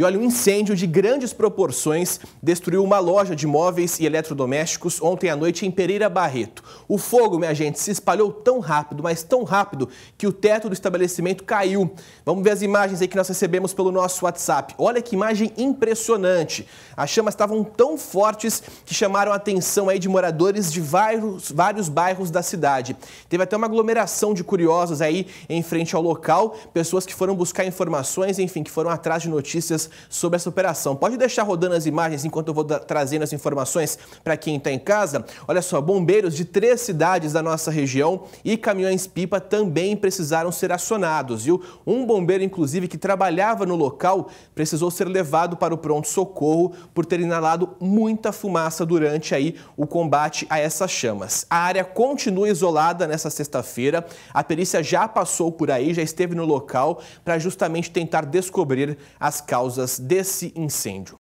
E olha, um incêndio de grandes proporções destruiu uma loja de móveis e eletrodomésticos ontem à noite em Pereira Barreto. O fogo, minha gente, se espalhou tão rápido, mas tão rápido, que o teto do estabelecimento caiu. Vamos ver as imagens aí que nós recebemos pelo nosso WhatsApp. Olha que imagem impressionante. As chamas estavam tão fortes que chamaram a atenção aí de moradores de vários, vários bairros da cidade. Teve até uma aglomeração de curiosos aí em frente ao local, pessoas que foram buscar informações, enfim, que foram atrás de notícias sobre essa operação. Pode deixar rodando as imagens enquanto eu vou trazendo as informações para quem está em casa. Olha só, bombeiros de três cidades da nossa região e caminhões-pipa também precisaram ser acionados, viu? Um bombeiro, inclusive, que trabalhava no local, precisou ser levado para o pronto-socorro por ter inalado muita fumaça durante aí o combate a essas chamas. A área continua isolada nessa sexta-feira. A perícia já passou por aí, já esteve no local para justamente tentar descobrir as causas causas desse incêndio.